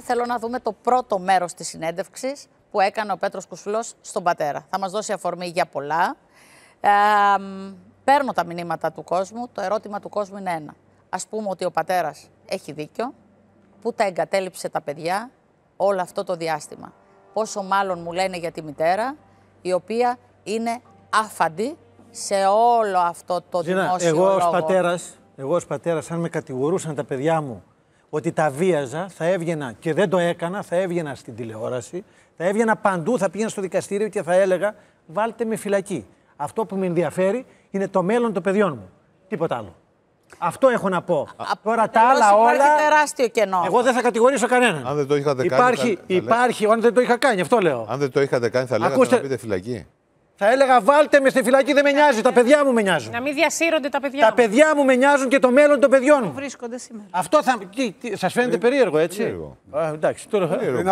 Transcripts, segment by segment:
Θέλω να δούμε το πρώτο μέρος της συνέντευξης που έκανε ο Πέτρος Κουσφλός στον πατέρα. Θα μας δώσει αφορμή για πολλά. παίρνω τα μηνύματα του κόσμου. Το ερώτημα του κόσμου είναι ένα. Ας πούμε ότι ο πατέρας έχει δίκιο. Πού τα εγκατέλειψε τα παιδιά όλο αυτό το διάστημα. Πόσο μάλλον μου λένε για τη μητέρα, η οποία είναι άφαντη σε όλο αυτό το Ζήνα, εγώ ως Πατέρας, εγώ ως πατέρας, αν με κατηγορούσαν τα παιδιά μου ότι τα βίαζα, θα έβγαινα και δεν το έκανα, θα έβγαινα στην τηλεόραση, θα έβγαινα παντού, θα πήγαινα στο δικαστήριο και θα έλεγα βάλτε με φυλακή. Αυτό που με ενδιαφέρει είναι το μέλλον των παιδιών μου. Τίποτα άλλο. Αυτό έχω να πω. Α, Τώρα τα άλλα όλα. Υπάρχει τεράστιο κενό. Εγώ δεν θα κατηγορήσω κανέναν. Αν δεν το είχατε κάνει. Υπάρχει, θα... υπάρχει, αν δεν το είχα κάνει, αυτό λέω. Αν δεν το είχατε κάνει, θα λέγατε Ακούστε... να πείτε φυλακή. Θα έλεγα βάλτε με στη φυλακή, δεν με νοιάζει. Τα παιδιά μου με νοιάζουν. Να μην διασύρονται τα παιδιά. Τα παιδιά μου με νοιάζουν και το μέλλον των παιδιών μου. Βρίσκονται σήμερα. Αυτό θα. Σας φαίνεται περίεργο, έτσι. εντάξει, τώρα... Είναι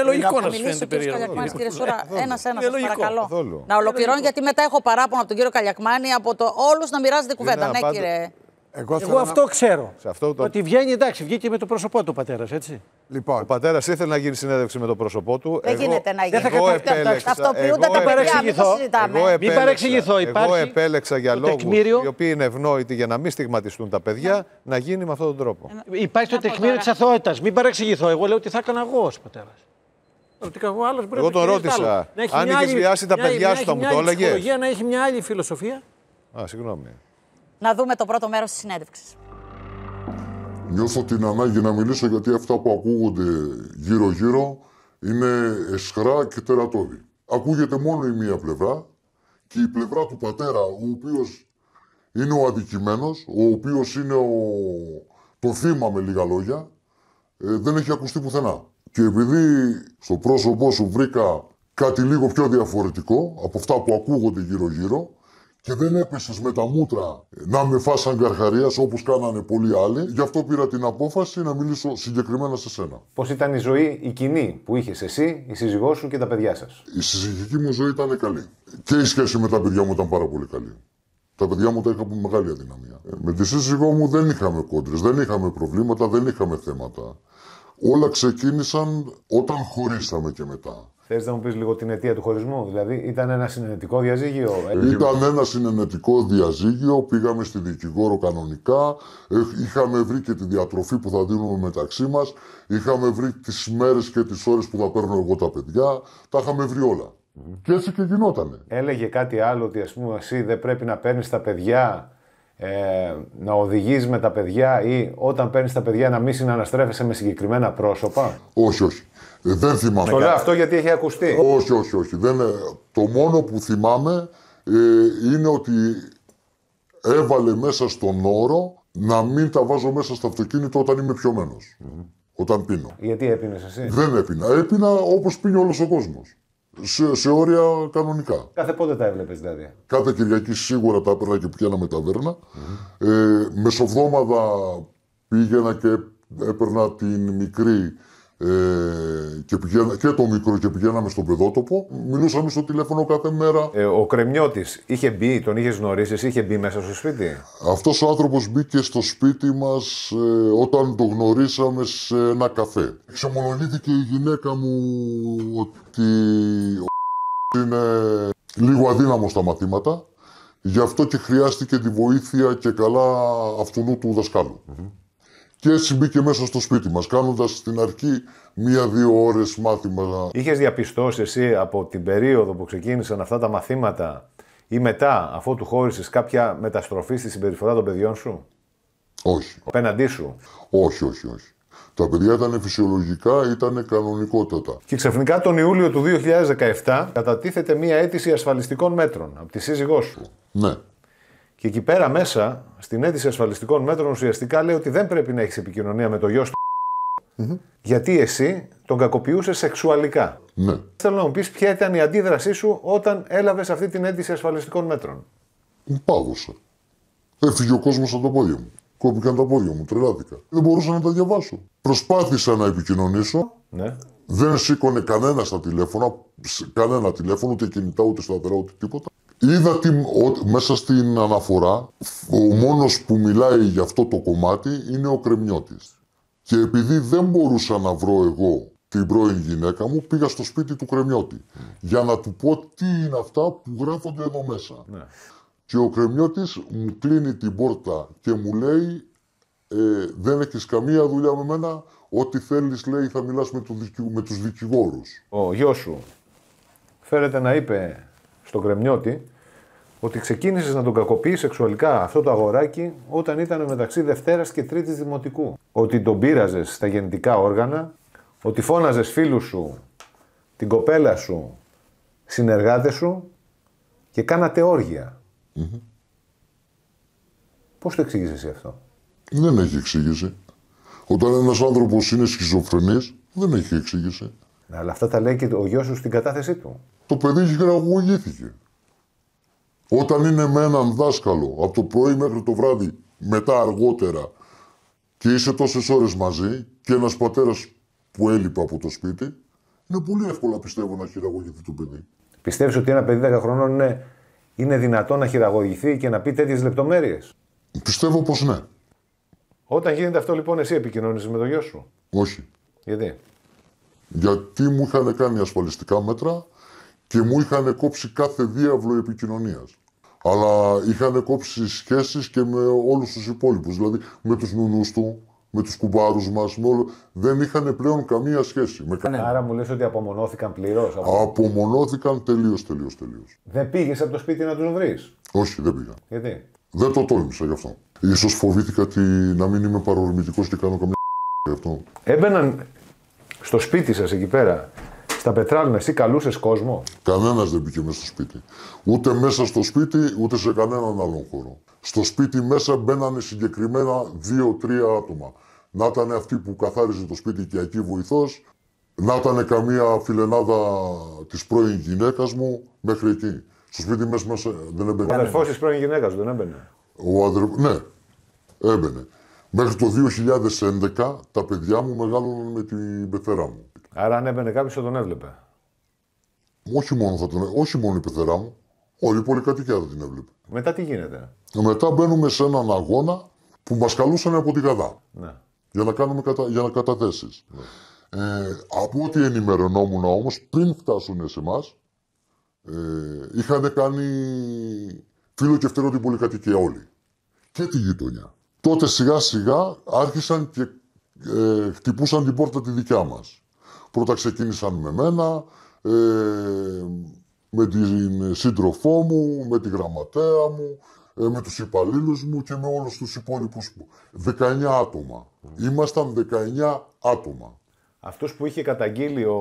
ε, λογικό να σας φαίνεται περίεργο. Κύριε Σούρα, ένα-ένα σα παρακαλώ. Να ολοκληρώνει γιατί μετά έχω παράπονο από τον κύριο Καλιακμάνη από το όλους να μοιράζετε κουβέντα. Ναι, Εγώ, αυτό ξέρω. Ότι βγαίνει, εντάξει, βγήκε με το πρόσωπό του ο πατέρας, έτσι. Λοιπόν. Ο πατέρας ήθελε να γίνει συνέντευξη με το πρόσωπό του. Δεν εγώ, γίνεται να γίνει. Εγώ επέλεξα. Ταυτοποιούνται τα παιδιά, το Εγώ επέλεξα, παρεξηγηθώ. εγώ επέλεξα για λόγου οι οποίοι είναι ευνόητοι για να μην στιγματιστούν τα παιδιά ναι. να γίνει με αυτόν τον τρόπο. Ε, υπάρχει το τεκμήριο της αθωότητας. Μην παρεξηγηθώ. Εγώ λέω ότι θα έκανα εγώ ως πατέρας. Εγώ τον ρώτησα. Αν είχε βιάσει τα παιδιά σου, θα μου το έλεγε. να έχει μια άλλη φιλοσοφία. Α, συγγνώμη. Να δούμε το πρώτο μέρος της συνέντευξης νιώθω την ανάγκη να μιλήσω γιατί αυτά που ακούγονται γύρω-γύρω είναι εσχρά και τερατώδη. Ακούγεται μόνο η μία πλευρά και η πλευρά του πατέρα, ο οποίος είναι ο αδικημένος, ο οποίος είναι το θύμα με λίγα λόγια, ε, δεν έχει ακουστεί πουθενά. Και επειδή στο πρόσωπό σου βρήκα κάτι λίγο πιο διαφορετικό από αυτά που ακούγονται γύρω-γύρω, και δεν έπεσε με τα μούτρα να με φάσαν καρχαρίας όπως κάνανε πολλοί άλλοι. Γι' αυτό πήρα την απόφαση να μιλήσω συγκεκριμένα σε σένα. Πώς ήταν η ζωή, η κοινή που είχες εσύ, η σύζυγός σου και τα παιδιά σας. Η συζυγική μου ζωή ήταν καλή. Και η σχέση με τα παιδιά μου ήταν πάρα πολύ καλή. Τα παιδιά μου τα είχα από μεγάλη αδυναμία. Ε, με τη σύζυγό μου δεν είχαμε κόντρες, δεν είχαμε προβλήματα, δεν είχαμε θέματα. Όλα ξεκίνησαν όταν χωρίσαμε και μετά. Θες να μου πεις λίγο την αιτία του χωρισμού, Δηλαδή ήταν ένα συνενετικό διαζύγιο. Ε? Ήταν ένα συνενετικό διαζύγιο. Πήγαμε στη δικηγόρο κανονικά. Είχαμε βρει και τη διατροφή που θα δίνουμε μεταξύ μας. Είχαμε βρει τις μέρες και τις ώρες που θα παίρνω εγώ τα παιδιά. Τα είχαμε βρει ολα Και έτσι και γινότανε. Έλεγε κάτι άλλο ότι ας πούμε εσύ δεν πρέπει να παίρνεις τα παιδιά. Ε, να οδηγείς με τα παιδιά ή όταν παίρνεις τα παιδιά να μην συναναστρέφεσαι με συγκεκριμένα πρόσωπα. Όχι, όχι δεν θυμάμαι. Το αυτό γιατί έχει ακουστεί. Όχι, όχι, όχι. Δεν, ε, το μόνο που θυμάμαι ε, είναι ότι έβαλε μέσα στον όρο να μην τα βάζω μέσα στο αυτοκίνητο όταν πιωμένο. Όταν πίνω. Γιατί έπινες εσύ. Δεν έπεινα. Έπεινα όπως πίνει όλος ο κόσμος. Σε, όρια κανονικά. Κάθε πότε τα έβλεπες, δηλαδή. Κάθε Κυριακή σίγουρα τα έπαιρνα και με ταβερνα ταβέρνα. Mm-hmm. Ε, μεσοβδόμαδα πήγαινα και έπαιρνα την μικρή ε, και, πηγαίνα, και το μικρό και πηγαίναμε στον παιδότοπο. Μιλούσαμε στο τηλέφωνο κάθε μέρα. Ε, ο Κρεμιώτης είχε μπει, τον είχες γνωρίσει, είχε μπει μέσα στο σπίτι. Αυτός ο άνθρωπος μπήκε στο σπίτι μας ε, όταν το γνωρίσαμε σε ένα καφέ. Ξεμολονήθηκε η γυναίκα μου ότι ο είναι λίγο αδύναμος στα μαθήματα. Γι' αυτό και χρειάστηκε τη βοήθεια και καλά αυτού του δασκαλου και έτσι μπήκε μέσα στο σπίτι μας, κάνοντας στην αρχή μία-δύο ώρες μάθημα. Είχες διαπιστώσει εσύ από την περίοδο που ξεκίνησαν αυτά τα μαθήματα ή μετά, αφού του χώρισες, κάποια μεταστροφή στη συμπεριφορά των παιδιών σου. Όχι. Απέναντί σου. Όχι, όχι, όχι. Τα παιδιά ήταν φυσιολογικά, ήταν κανονικότατα. Και ξαφνικά τον Ιούλιο του 2017 κατατίθεται μία αίτηση ασφαλιστικών μέτρων από τη σύζυγό σου. Ναι. Και εκεί πέρα μέσα στην αίτηση ασφαλιστικών μέτρων ουσιαστικά λέει ότι δεν πρέπει να έχεις επικοινωνία με το γιο του Γιατί εσύ τον κακοποιούσες σεξουαλικά. Ναι. Θέλω να μου πεις ποια ήταν η αντίδρασή σου όταν έλαβες αυτή την αίτηση ασφαλιστικών μέτρων. Πάγωσε. Έφυγε ο κόσμος από τα πόδια μου. Κόπηκαν τα πόδια μου, τρελάθηκα. Δεν μπορούσα να τα διαβάσω. Προσπάθησα να επικοινωνήσω. Ναι. Δεν σήκωνε κανένα στα τηλέφωνα, κανένα τηλέφωνο, ούτε κινητά, ούτε σταθερά, ούτε τίποτα. Είδα τι, ό, μέσα στην αναφορά, μόνος που μιλάει για αυτό το κομμάτι είναι ο Κρεμιώτης. Και επειδή δεν μπορούσα να βρω εγώ την πρώην γυναίκα μου, πήγα στο σπίτι του Κρεμιώτη για να του πω τι είναι αυτά που γράφονται εδώ μέσα. Ναι. Και ο Κρεμιώτης μου κλείνει την πόρτα και μου λέει ε, δεν έχεις καμία δουλειά με μένα, ό,τι θέλεις λέει θα μιλάς με, το δικη... με τους δικηγόρους. Ο γιος σου φέρεται να είπε στον Κρεμιώτη ότι ξεκίνησες να τον κακοποιείς σεξουαλικά αυτό το αγοράκι όταν ήταν μεταξύ Δευτέρας και Τρίτης Δημοτικού. Ότι τον πείραζες στα γεννητικά όργανα, ότι φώναζες φίλους σου, την κοπέλα σου, συνεργάτες σου και κάνατε όργια. Πώς το εξήγησες εσύ αυτό, Δεν έχει εξήγηση. Όταν ένας άνθρωπος είναι σχιζοφρενής, δεν έχει εξήγηση. Ναι, αλλά αυτά τα λέει και ο γιος σου στην κατάθεσή του το παιδί χειραγωγήθηκε. Όταν είναι με έναν δάσκαλο από το πρωί μέχρι το βράδυ, μετά αργότερα και είσαι τόσες ώρες μαζί και ένας πατέρας που έλειπε από το σπίτι, είναι πολύ εύκολο πιστεύω να χειραγωγηθεί το παιδί. Πιστεύεις ότι ένα παιδί 10 χρονών είναι, είναι δυνατό να χειραγωγηθεί και να πει τέτοιες λεπτομέρειες. Πιστεύω πως ναι. Όταν γίνεται αυτό λοιπόν, εσύ επικοινωνεί με το γιο σου. Όχι. Γιατί. Γιατί μου είχαν κάνει ασφαλιστικά μέτρα και μου είχαν κόψει κάθε διάβλο επικοινωνίας. Αλλά είχαν κόψει σχέσεις και με όλους τους υπόλοιπους. Δηλαδή με τους νονού του, με τους κουμπάρους μας, όλο... δεν είχαν πλέον καμία σχέση. Με... Ναι. Άρα μου λες ότι απομονώθηκαν πλήρως. Απομονώθηκαν τελείως, τελείως, τελείως. Δεν πήγες από το σπίτι να τους βρεις. Όχι, δεν πήγα. Γιατί. Δεν το τόλμησα γι' αυτό. Ίσως φοβήθηκα ότι να μην είμαι παρορμητικός και κάνω καμία γι' αυτό. Έμπαιναν στο σπίτι σας εκεί πέρα στα πετράλαινα, εσύ καλούσες κόσμο. Κανένας δεν μπήκε μέσα στο σπίτι. Ούτε μέσα στο σπίτι, ούτε σε κανέναν άλλον χώρο. Στο σπίτι μέσα μπαίνανε συγκεκριμένα δύο-τρία άτομα. Να ήταν αυτή που καθάριζε το σπίτι και εκεί βοηθός, να ήταν καμία φιλενάδα της πρώην γυναίκας μου μέχρι εκεί. Στο σπίτι μέσα, μέσα δεν έμπαινε. Ο αδερφός της πρώην γυναίκας δεν έμπαινε. Ο αδερ... Ναι, έμπαινε. Μέχρι το 2011 τα παιδιά μου μεγάλωναν με την πεθερά μου. Άρα αν έμπαινε κάποιος θα τον έβλεπε. Όχι μόνο, θα όχι μόνο η πεθερά μου, όλη η πολυκατοικία θα την έβλεπε. Μετά τι γίνεται. Μετά μπαίνουμε σε έναν αγώνα που μας καλούσαν από την Καδά. Ναι. Για να κάνουμε κατα, να καταθέσεις. Ναι. Ε, από ό,τι ενημερωνόμουν όμως, πριν φτάσουν σε εμάς, ε, είχαν κάνει φίλο και φτερό την πολυκατοικία όλοι. Και τη γειτονιά. Τότε σιγά σιγά άρχισαν και ε, χτυπούσαν την πόρτα τη δικιά μας. Πρώτα ξεκίνησαν με μένα, ε, με την σύντροφό μου, με τη γραμματέα μου, ε, με τους υπαλλήλους μου και με όλους τους υπόλοιπους μου. 19 άτομα. Ήμασταν 19 άτομα. Αυτούς που είχε καταγγείλει ο,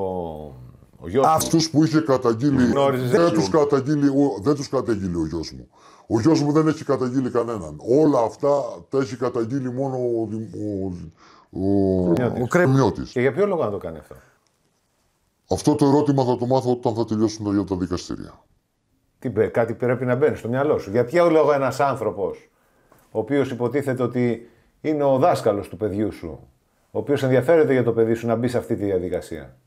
ο γιος Αυτούς που είχε καταγγείλει... δεν, τους καταγγείλει ο... δεν τους καταγγείλει ο γιος μου. Ο γιος μου δεν έχει καταγγείλει κανέναν. Όλα αυτά τα έχει καταγγείλει μόνο ο... Ο, ο... ο... ο... Και για ποιο λόγο να το κάνει αυτό. Αυτό το ερώτημα θα το μάθω όταν θα τελειώσουν για τα δικαστήρια. Τι, κάτι πρέπει να μπαίνει στο μυαλό σου. Για ποιο λόγο ένας άνθρωπος, ο οποίος υποτίθεται ότι είναι ο δάσκαλος του παιδιού σου, ο οποίος ενδιαφέρεται για το παιδί σου να μπει σε αυτή τη διαδικασία.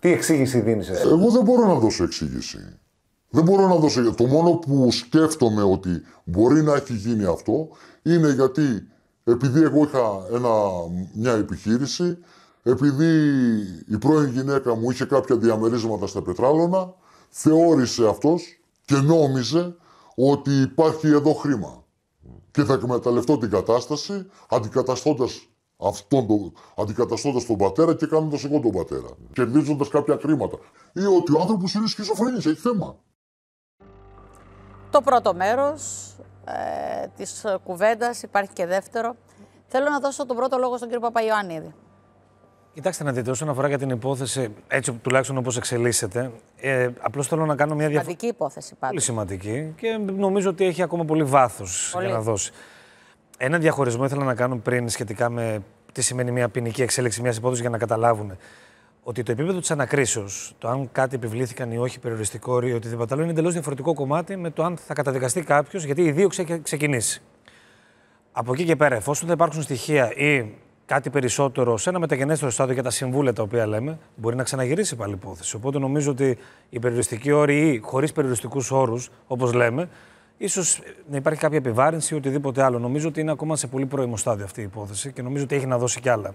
Τι εξήγηση δίνεις εσύ. Εγώ δεν μπορώ να δώσω εξήγηση. Δεν μπορώ να δώσω. Το μόνο που σκέφτομαι ότι μπορεί να έχει γίνει αυτό είναι γιατί επειδή εγώ είχα ένα, μια επιχείρηση επειδή η πρώην γυναίκα μου είχε κάποια διαμερίσματα στα πετράλωνα, θεώρησε αυτός και νόμιζε ότι υπάρχει εδώ χρήμα. Και θα εκμεταλλευτώ την κατάσταση, αντικαταστώντας αυτόν τον, αντικαταστώντας τον πατέρα και κάνοντας εγώ τον πατέρα. Κερδίζοντας κάποια χρήματα. Ή ότι ο άνθρωπος είναι σχιζοφρένης, έχει θέμα. Το πρώτο μέρος ε, της κουβέντας, υπάρχει και δεύτερο. Θέλω να δώσω τον πρώτο λόγο στον κύριο Παπαϊωάννη. Κοιτάξτε να δείτε, όσον αφορά για την υπόθεση, έτσι τουλάχιστον όπως εξελίσσεται, ε, απλώς θέλω να κάνω μια διαφορά. Σημαντική υπόθεση πάντα. Πολύ σημαντική και νομίζω ότι έχει ακόμα πολύ βάθος για να δώσει. Ένα διαχωρισμό ήθελα να κάνω πριν σχετικά με τι σημαίνει μια ποινική εξέλιξη μιας υπόθεσης για να καταλάβουν. Ότι το επίπεδο της ανακρίσεως, το αν κάτι επιβλήθηκαν ή όχι, περιοριστικό ή οτιδήποτε άλλο, είναι εντελώς διαφορετικό κομμάτι με το αν θα καταδικαστεί κάποιος, γιατί η δίωξη έχει ξεκινήσει. Από εκεί και πέρα, εφόσον θα υπάρξουν στοιχεία ή κάτι περισσότερο σε ένα μεταγενέστερο στάδιο για τα συμβούλια τα οποία λέμε, μπορεί να ξαναγυρίσει πάλι η υπόθεση. Οπότε νομίζω ότι οι περιοριστικοί όροι ή χωρίς περιοριστικούς όρους, όπως λέμε, ίσως να υπάρχει κάποια επιβάρυνση ή οτιδήποτε άλλο. Νομίζω ότι είναι ακόμα σε πολύ πρώιμο στάδιο αυτή η υπόθεση και νομίζω ότι έχει να δώσει κι άλλα.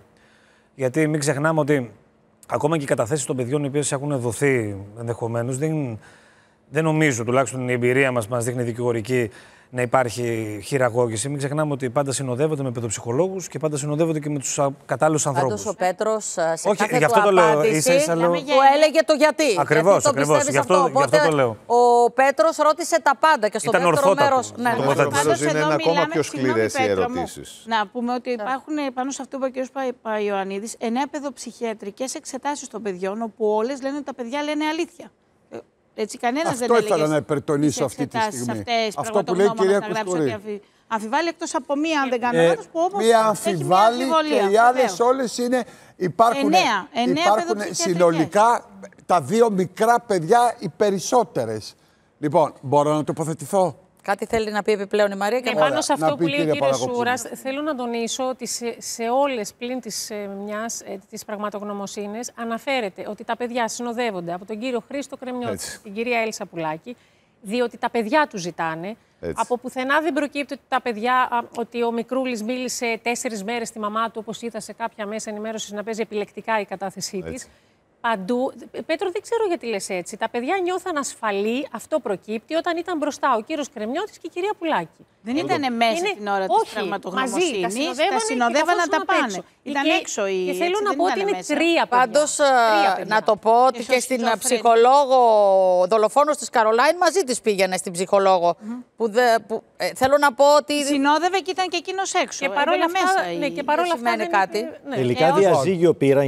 Γιατί μην ξεχνάμε ότι ακόμα και οι καταθέσεις των παιδιών οι οποίες έχουν δοθεί ενδεχομένως δεν, δεν νομίζω, τουλάχιστον η εμπειρία μας μας δείχνει δικηγορική, να υπάρχει χειραγώγηση. Μην ξεχνάμε ότι πάντα συνοδεύονται με παιδοψυχολόγους και πάντα συνοδεύονται και με τους κατάλληλου ανθρώπου. Πάντω ο Πέτρος ε, σε Όχι, κάθε γι' αυτό το λέω. λέω... έλεγε το γιατί. Ακριβώ, ακριβώ. Γι, αυτό, γι' αυτό το λέω. Ο Πέτρος ρώτησε τα πάντα και στο Ήταν δεύτερο μέρος. Ναι, το ναι. είναι ακόμα πιο σκληρές οι ερωτήσεις. Να πούμε ότι ναι. υπάρχουν πάνω σε αυτό που είπε ο κ. Παϊωανίδη εννέα παιδοψυχιατρικές εξετάσεις των παιδιών, όπου όλες λένε τα παιδιά λένε αλήθεια. Έτσι, κανένας δεν έλεγε. Αυτό ήθελα να υπερτονίσω αυτή τη στιγμή. Αυτές, αυτό που λέει η κυρία Κουσκουρή. Αμφιβάλλει εκτός από μία, αν ε, δεν κάνω ε, λάθος, που όμως. Μία αμφιβάλλει και οι άλλες όλες είναι. Υπάρχουν, εννέα, εννέα υπάρχουν συνολικά τα δύο μικρά παιδιά οι περισσότερες. Λοιπόν, μπορώ να τοποθετηθώ. Κάτι θέλει να πει επιπλέον η Μαρία και ναι, πάνω σε αυτό που λέει ο κύριο Σούρας, θέλω να τονίσω ότι σε, σε όλες πλην της ε, μιας ε, της πραγματογνωμοσύνης αναφέρεται ότι τα παιδιά συνοδεύονται από τον κύριο Χρήστο Κρεμιώτη, την κυρία Έλσα Πουλάκη, διότι τα παιδιά του ζητάνε. Έτσι. Από πουθενά δεν προκύπτει ότι τα παιδιά, ότι ο Μικρούλης μίλησε τέσσερις μέρες στη μαμά του, όπως είδα σε κάποια μέσα ενημέρωσης να παίζει επιλεκτικά η κατάθεσή της παντού. Πέτρο, δεν ξέρω γιατί λες έτσι. Τα παιδιά νιώθαν ασφαλή, αυτό προκύπτει, όταν ήταν μπροστά ο κύριος Κρεμιώτης και η κυρία Πουλάκη. Δεν ήταν μέσα είναι... την ώρα της πραγματογνωμοσύνη. Τα τα συνοδεύανε να τα πάνε. Ήταν και... έξω η. Και ε, θέλω να πω ότι είναι τρία παιδιά. Πάντως, να το πω ότι και στην ψυχολόγο, δολοφόνος της Καρολάιν μαζί της πήγαινε στην ψυχολόγο. Που θέλω να πω ότι. Συνόδευε και ήταν και εκείνος έξω. Και παρόλα μέσα. Ναι, και κάτι. Ναι. Τελικά ε, διαζύγιο πήραν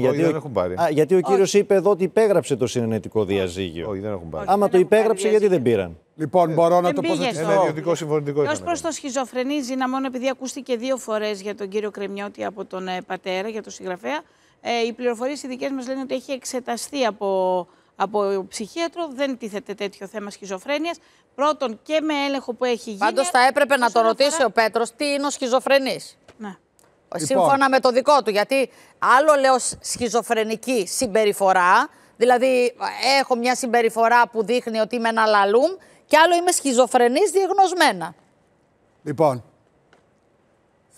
γιατί ο κύριος εδώ ότι υπέγραψε το συνενετικό διαζύγιο. Όχι, δεν έχουν πάρει. Άμα το υπέγραψε, γιατί δεν πήραν. Λοιπόν, ε, μπορώ να το πω. Ένα ιδιωτικό συμφωνητικό. Ω προς το σχιζοφρενή, μόνο επειδή ακούστηκε δύο φορές για τον κύριο Κρεμιώτη από τον ε, πατέρα, για τον συγγραφέα. Ε, οι πληροφορίες οι δικές μας λένε ότι έχει εξεταστεί από, από ψυχίατρο. Δεν τίθεται τέτοιο θέμα σχιζοφρένειας. Πρώτον, και με έλεγχο που έχει γίνει. Πάντω, θα έπρεπε να το ρωτήσει ο Πέτρος τι είναι ο σχιζοφρενής. Ναι. Λοιπόν. Σύμφωνα με το δικό του. Γιατί άλλο λέω σχιζοφρενική συμπεριφορά. Δηλαδή, ε, έχω μια συμπεριφορά που δείχνει ότι είμαι ένα λαλούμ και άλλο είμαι σχιζοφρενής διεγνωσμένα. Λοιπόν,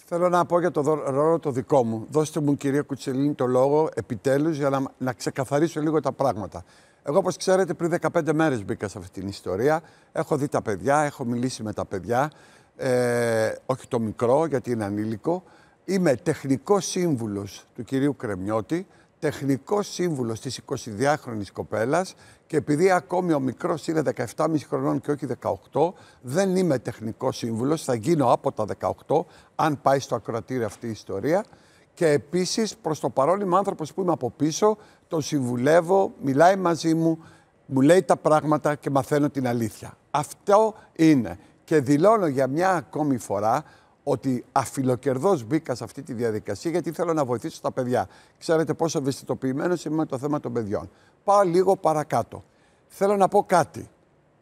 θέλω να πω για το ρόλο το δικό μου. Δώστε μου, κυρία Κουτσελίνη, το λόγο επιτέλους για να, να ξεκαθαρίσω λίγο τα πράγματα. Εγώ, όπως ξέρετε, πριν 15 μέρες μπήκα σε αυτή την ιστορία. Έχω δει τα παιδιά, έχω μιλήσει με τα παιδιά. Ε, όχι το μικρό, γιατί είναι ανήλικο. Είμαι τεχνικός σύμβουλος του κυρίου Κρεμιώτη, τεχνικός σύμβουλος της 22χρονης κοπέλας και επειδή ακόμη ο μικρός είναι 17,5 χρονών και όχι 18, δεν είμαι τεχνικός σύμβουλος, θα γίνω από τα 18, αν πάει στο ακροατήριο αυτή η ιστορία. Και επίσης προς το παρόν είμαι άνθρωπος που είμαι από πίσω, τον συμβουλεύω, μιλάει μαζί μου, μου λέει τα πράγματα και μαθαίνω την αλήθεια. Αυτό είναι. Και δηλώνω για μια ακόμη φορά ότι αφιλοκερδός μπήκα σε αυτή τη διαδικασία γιατί θέλω να βοηθήσω τα παιδιά. Ξέρετε πόσο ευαισθητοποιημένος είμαι με το θέμα των παιδιών. Πάω λίγο παρακάτω. Θέλω να πω κάτι.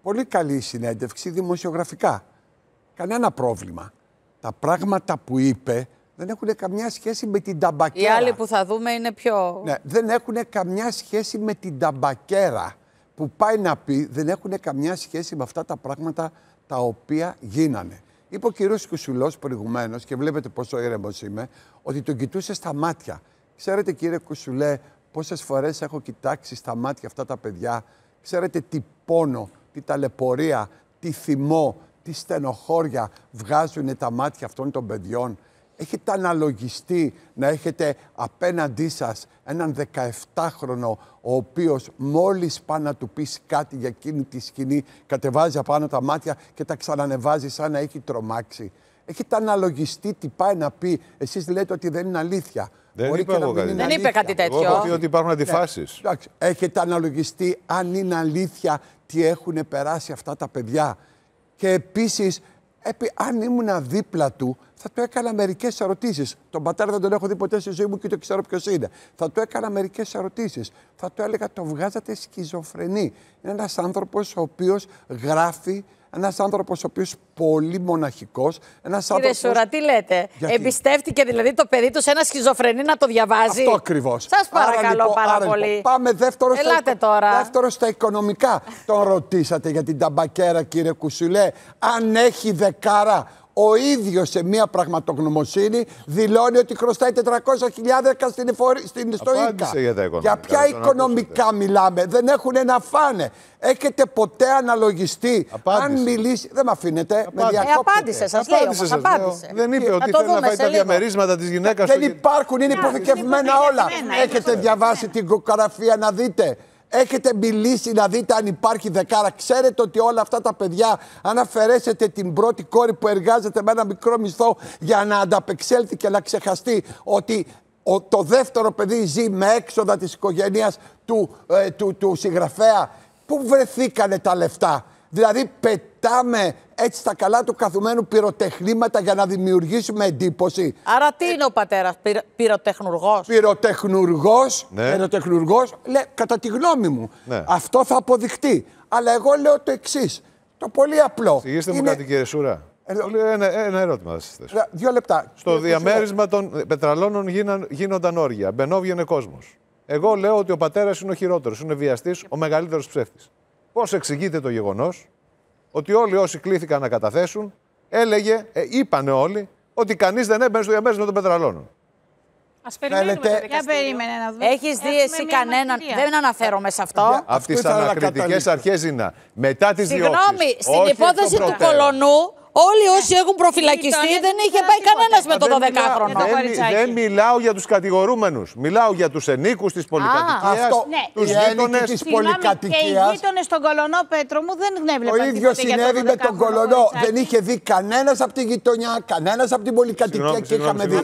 Πολύ καλή συνέντευξη δημοσιογραφικά. Κανένα πρόβλημα. Τα πράγματα που είπε δεν έχουν καμιά σχέση με την ταμπακέρα. Οι άλλοι που θα δούμε είναι πιο. Ναι, δεν έχουν καμιά σχέση με την ταμπακέρα. Που πάει να πει δεν έχουν καμιά σχέση με αυτά τα πράγματα τα οποία γίνανε. Είπε ο κύριος Κουσουλός προηγουμένως, και βλέπετε πόσο ήρεμος είμαι, ότι τον κοιτούσε στα μάτια. Ξέρετε, κύριε Κουσουλέ, πόσες φορές έχω κοιτάξει στα μάτια αυτά τα παιδιά. Ξέρετε τι πόνο, τι ταλαιπωρία, τι θυμό, τι στενοχώρια βγάζουν τα μάτια αυτών των παιδιών έχετε αναλογιστεί να έχετε απέναντί σας έναν 17χρονο ο οποίος μόλις πάει να του πεις κάτι για εκείνη τη σκηνή κατεβάζει απάνω τα μάτια και τα ξανανεβάζει σαν να έχει τρομάξει. Έχετε αναλογιστεί τι πάει να πει. Εσείς λέτε ότι δεν είναι αλήθεια. Δεν Μπορεί είπα εγώ να κάτι. Δεν είπε κάτι τέτοιο. Εγώ είπα ότι υπάρχουν αντιφάσεις. Ναι. Έχετε αναλογιστεί αν είναι αλήθεια τι έχουν περάσει αυτά τα παιδιά. Και επίσης Επί, αν ήμουν δίπλα του, θα του έκανα μερικές ερωτήσεις. Τον πατέρα δεν τον έχω δει ποτέ στη ζωή μου και το ξέρω ποιος είναι. Θα του έκανα μερικές ερωτήσεις. Θα του έλεγα: Το βγάζατε σκιζοφρενή. Είναι ένας άνθρωπος ο οποίος γράφει ένας άνθρωπος ο οποίος πολύ μοναχικός. Κύριε Σούρα, τι λέτε. Γιατί? Εμπιστεύτηκε δηλαδή το παιδί του σε ένα σχιζοφρενή να το διαβάζει. Αυτό ακριβώς. Σας παρακαλώ λοιπόν, πάρα λοιπόν, πολύ. πάμε δεύτερο στα, τώρα. δεύτερο στα οικονομικά. Τον ρωτήσατε για την ταμπακέρα, κύριε Κουσουλέ, αν έχει δεκάρα ο ίδιος σε μια πραγματογνωμοσύνη δηλώνει ότι χρωστάει 400.000 στην, στην στο ΙΚΑ. Για, για ποια οικονομικά μιλάμε, δεν έχουν να φάνε. Έχετε ποτέ αναλογιστεί. Αν μιλήσει. Δεν με αφήνετε. Με απάντησε, σας, λέει Απάντησε, απάντησε. Δεν είπε ότι θέλει να φάει τα διαμερίσματα της γυναίκας Δεν υπάρχουν, είναι υποθηκευμένα όλα. Έχετε διαβάσει την κοκαραφία να δείτε. Έχετε μιλήσει να δείτε αν υπάρχει δεκάρα. Ξέρετε ότι όλα αυτά τα παιδιά, αν αφαιρέσετε την πρώτη κόρη που εργάζεται με ένα μικρό μισθό για να ανταπεξέλθει και να ξεχαστεί ότι το δεύτερο παιδί ζει με έξοδα της οικογένειας του, ε, του, του συγγραφέα. Πού βρεθήκανε τα λεφτά. Δηλαδή πετάμε έτσι στα καλά του καθουμένου πυροτεχνήματα για να δημιουργήσουμε εντύπωση. Άρα τι είναι ο πατέρας, πυροτεχνουργός. πυροτεχνουργός. Πυροτεχνουργό, ναι. κατά τη γνώμη μου. Ναι. Αυτό θα αποδειχτεί. Αλλά εγώ λέω το εξής. Το πολύ απλό. Συγγείστε είναι... μου κάτι, κύριε Σούρα. Ε, ένα, ένα ερώτημα θα σας θέσω. Δύο λεπτά. Στο ε, ε, διαμέρισμα των πετραλώνων γίναν, γίνονταν όργια. Μπενόβγαινε κόσμος. Εγώ λέω ότι ο πατέρας είναι ο χειρότερος, είναι βιαστής, ο μεγαλύτερος ψεύτης. Πώς εξηγείται το γεγονός ότι όλοι όσοι κλήθηκαν να καταθέσουν, έλεγε, ε, είπανε όλοι, ότι κανείς δεν έμπαινε στο διαμέρισμα τον πετραλώνων. Ας περιμένουμε. Λέτε... Για περίμενε να Έχεις δει εσύ κανέναν. Δεν αναφέρομαι σε αυτό. Αυτή τι ανακριτικέ αρχές είναι μετά τις Συγγνώμη, στην υπόθεση του κολονού Όλοι ναι. όσοι έχουν προφυλακιστεί δεν είχε πάει κανένας με το 12χρονο. Δεν μιλάω για τους κατηγορούμενους. Μιλάω για τους ενίκους της πολυκατοικία. Ναι. Τους γείτονε τη πολυκατοικία. Και οι γείτονες στον Κολονό Πέτρο μου δεν έβλεπαν. Ο ίδιο συνέβη με τον Κολονό. Δεν είχε δει κανένας από τη γειτονιά, κανένας από την πολυκατοικία και είχαμε δει.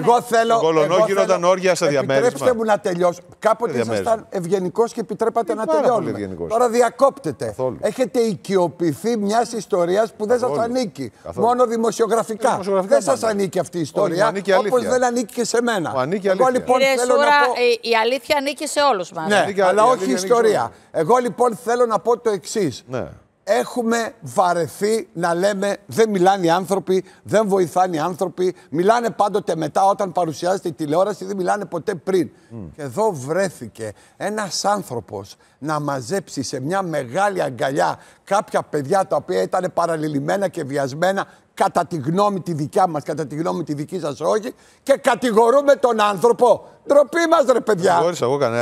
Εγώ θέλω. Στον Κολονό γίνονταν όρια σε διαμέρισμα. Επιτρέψτε μου να τελειώσω. Κάποτε ήσασταν ευγενικός και επιτρέπατε ε, να τελειώσω. Τώρα διακόπτεται. Έχετε οικειοποιηθεί μιας ιστορίας που δεν σας ανήκει. Μόνο δημοσιογραφικά. δεν σας ανήκει αυτή η ιστορία. Όπω δεν ανήκει και σε μένα. Ανήκει Εγώ λοιπόν θέλω να πω... Ε, η αλήθεια ανήκει σε όλους μας. Ναι, αλλά όχι η ιστορία. Εγώ λοιπόν θέλω να πω το εξής. Ναι. Έχουμε βαρεθεί να λέμε δεν μιλάνε οι άνθρωποι, δεν βοηθάνε οι άνθρωποι. Μιλάνε πάντοτε μετά όταν παρουσιάζεται η τηλεόραση, δεν μιλάνε ποτέ πριν. Και εδώ βρέθηκε ένας άνθρωπος να μαζέψει σε μια μεγάλη αγκαλιά κάποια παιδιά τα οποία ήταν παραλληλημένα και βιασμένα κατά τη γνώμη τη δικιά μας, κατά τη γνώμη τη δική σας όχι και κατηγορούμε τον άνθρωπο. Ντροπή μας ρε παιδιά. Εγώ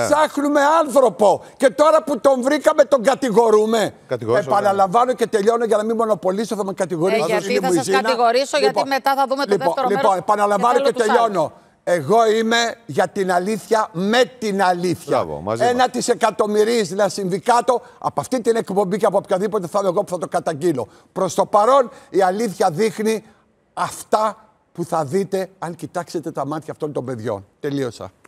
Ψάχνουμε άνθρωπο και τώρα που τον βρήκαμε τον κατηγορούμε. Κατηγορήσω, ναι. Επαναλαμβάνω και τελειώνω για να μην μονοπολίσω, θα με κατηγορήσω. Ε, γιατί θα σας κατηγορήσω γιατί λοιπόν, μετά θα δούμε το λοιπόν, δεύτερο λοιπόν, μέρος. Λοιπόν, επαναλαμβάνω και τελειώνω. Εγώ είμαι για την αλήθεια με την αλήθεια. Ένα τη εκατομμυρίε να δηλαδή, συμβεί από αυτή την εκπομπή και από οποιαδήποτε θα είμαι εγώ που θα το καταγγείλω. Προς το παρόν η αλήθεια δείχνει αυτά που θα δείτε αν κοιτάξετε τα μάτια αυτών των παιδιών. Τελείωσα.